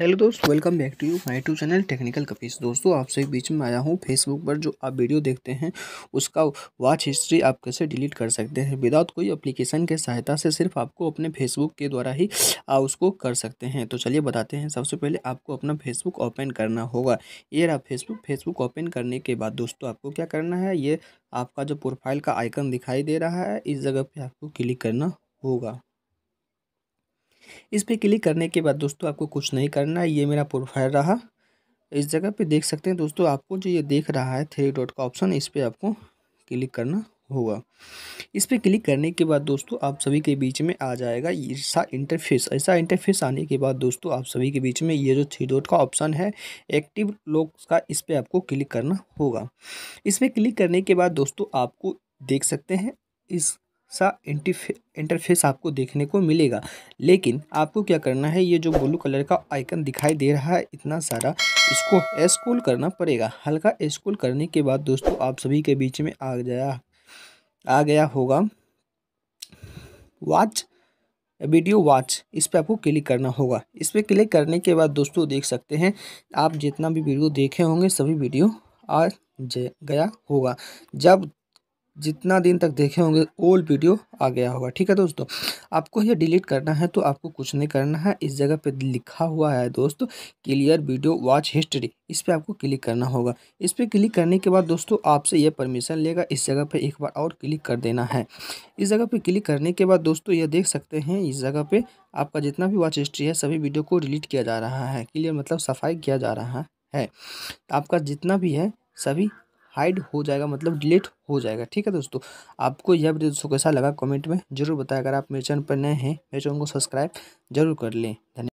hello दोस्त welcome back to you my to channel technical कपीस दोस्तों आपसे बीच में आया हूँ फेसबुक पर जो आप वीडियो देखते हैं उसका वॉच हिस्ट्री आप कैसे डिलीट कर सकते हैं विदाउट कोई एप्लीकेशन के सहायता से सिर्फ आपको अपने फेसबुक के द्वारा ही आ, उसको कर सकते हैं तो चलिए बताते हैं सबसे पहले आपको अपना फेसबुक ओपन करना होगा ये रहा फेसबुक फेसबुक ओपन करने के बाद दोस्तों आपको क्या करना है ये आपका जो प्रोफाइल का आइकन दिखाई दे रहा है इस जगह पर आपको क्लिक करना होगा इस पर क्लिक करने के बाद दोस्तों आपको कुछ नहीं करना है ये मेरा प्रोफाइल रहा इस जगह पे देख सकते हैं दोस्तों आपको जो ये देख रहा है थ्री डॉट का ऑप्शन इस पर आपको क्लिक करना होगा इस पर क्लिक करने के बाद दोस्तों आप सभी के बीच में आ जाएगा ऐसा इंटरफेस ऐसा इंटरफेस आने के बाद दोस्तों आप सभी के बीच में ये जो थ्री डॉट का ऑप्शन है एक्टिव लोग का इस पर आपको क्लिक करना होगा इस पर क्लिक करने के बाद दोस्तों आपको देख सकते हैं इस सा इंटरफेस आपको देखने को मिलेगा लेकिन आपको क्या करना है ये जो ब्लू कलर का आइकन दिखाई दे रहा है इतना सारा इसको एस्कूल करना पड़ेगा हल्का एस्कूल करने के बाद दोस्तों आप सभी के बीच में आ गया आ गया होगा वॉच वीडियो वॉच इस पर आपको क्लिक करना होगा इस पर क्लिक करने के बाद दोस्तों देख सकते हैं आप जितना भी वीडियो देखे होंगे सभी वीडियो आ गया होगा जब जितना दिन तक देखे होंगे ओल्ड वीडियो आ गया होगा ठीक है दोस्तों आपको ये डिलीट करना है तो आपको कुछ नहीं करना है इस जगह पे लिखा हुआ है दोस्तों क्लियर वीडियो वॉच हिस्ट्री इस पर आपको क्लिक करना होगा इस पर क्लिक करने के बाद दोस्तों आपसे ये परमिशन लेगा इस जगह पर एक बार और क्लिक कर देना है इस जगह पर क्लिक करने के बाद दोस्तों ये देख सकते हैं इस जगह पर आपका जितना भी वॉच हिस्ट्री है सभी वीडियो को डिलीट किया जा रहा है क्लियर मतलब सफाई किया जा रहा है आपका जितना भी है सभी हाइड हो जाएगा मतलब डिलीट हो जाएगा ठीक है दोस्तों आपको यह वीडियो दोस्तों कैसा लगा कमेंट में जरूर बताएं अगर आप मेरे चैनल पर नए हैं मेरे चैनल को सब्सक्राइब जरूर कर लें धन्यवाद